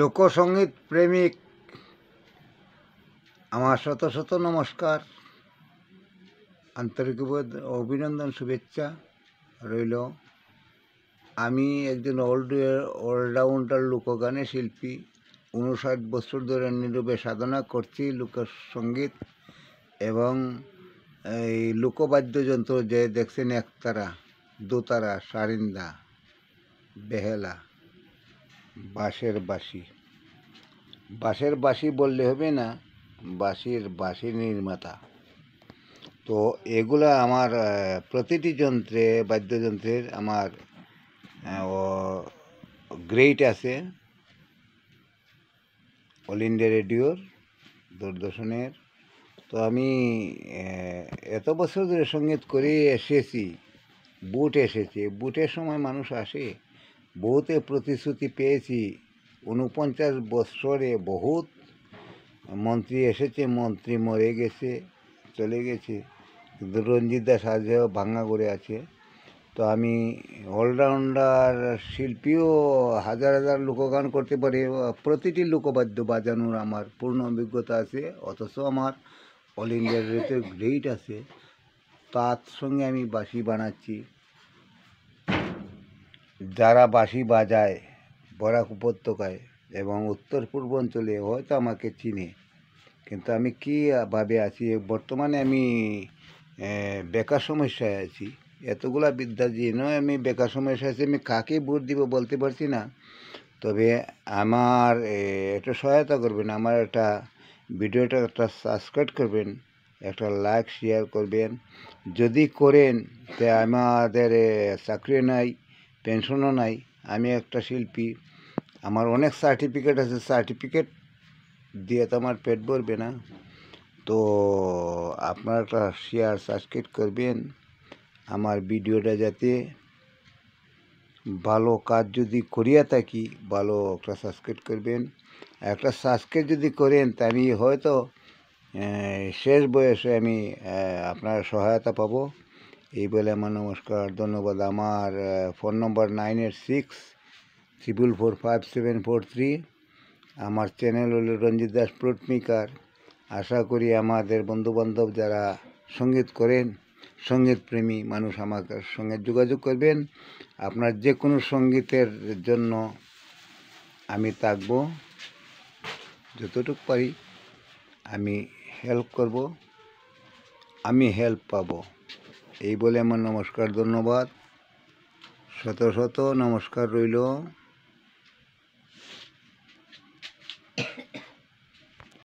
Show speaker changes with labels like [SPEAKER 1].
[SPEAKER 1] লোকসঙ্গীত প্রেমিক আমার শত শত নমস্কার আন্তরিক অভিনন্দন শুভেচ্ছা রইল আমি একজন অল অলরাউন্ডার লোকগানের শিল্পী উনষাট বছর ধরে নীরবে সাধনা করছি লোকসঙ্গীত এবং এই লোকবাদ্যযন্ত্র যে দেখছেন একতারা দোতারা সারিন্দা বেহেলা বাঁশের বাঁশি বাঁশের বাঁশি বললে হবে না বাঁশির বাঁশি নির্মাতা তো এগুলো আমার প্রতিটি যন্ত্রে বাদ্যযন্ত্রের আমার ও গ্রেট আছে অল ইন্ডিয়া রেডিওর দূরদর্শনের তো আমি এত বছর ধরে সঙ্গীত করে এসেছি বুট এসেছে বুটের সময় মানুষ আসে বহুতে প্রতিশ্রুতি পেয়েছি উনপঞ্চাশ বৎসরে বহুত মন্ত্রী এসেছে মন্ত্রী মরে গেছে চলে গেছে কিন্তু রঞ্জিত দাস আজও ভাঙ্গা করে আছে তো আমি অলরাউন্ডার শিল্পীও হাজার হাজার লোকগান করতে পারি প্রতিটি লোকবাদ্য বাজানোর আমার পূর্ণ অভিজ্ঞতা আছে অথচ আমার অল ইন্ডিয়ার রেটের গ্রেট আছে তার সঙ্গে আমি বাঁশি বানাচ্ছি যারা বাঁশি বাজায় বরাক উপত্যকায় এবং উত্তর পূর্বাঞ্চলে হয়তো আমাকে চিনে কিন্তু আমি ভাবে আছি বর্তমানে আমি বেকার সমস্যায় আছি এতগুলা বিদ্যা নয় আমি বেকার সমস্যা আছি আমি কাকে ভোট দিব বলতে পারছি না তবে আমার একটু সহায়তা করবেন আমার একটা ভিডিওটা একটা সাবস্ক্রাইব করবেন একটা লাইক শেয়ার করবেন যদি করেন তে আমাদের চাকরি নাই পেনশনও নাই আমি একটা শিল্পী আমার অনেক সার্টিফিকেট আছে সার্টিফিকেট দিয়ে তো আমার পেট ভরবে না তো আপনারা একটা শেয়ার সাবস্ক্রাইব করবেন আমার ভিডিওটা যাতে ভালো কাজ যদি করিয়া থাকি ভালো একটা সাবস্ক্রাইব করবেন একটা সাবস্ক্রাইব যদি করেন তা আমি হয়তো শেষ বয়সে আমি আপনার সহায়তা পাবো এই বলে আমার নমস্কার ধন্যবাদ আমার phone number nine eight six triple four five seven four three আমার চ্যানেল হলো রঞ্জিত দাস প্রটমিকার আশা করি আমাদের বন্ধুবান্ধব যারা সঙ্গীত করেন সঙ্গীত প্রেমী মানুষ আমার সঙ্গে যোগাযোগ করবেন আপনার যে কোনো সঙ্গীতের জন্য আমি থাকব যতটুকু পারি আমি হেল্প করব আমি হেল্প পাবো এই বলে আমার নমস্কার ধন্যবাদ শত শত নমস্কার রইল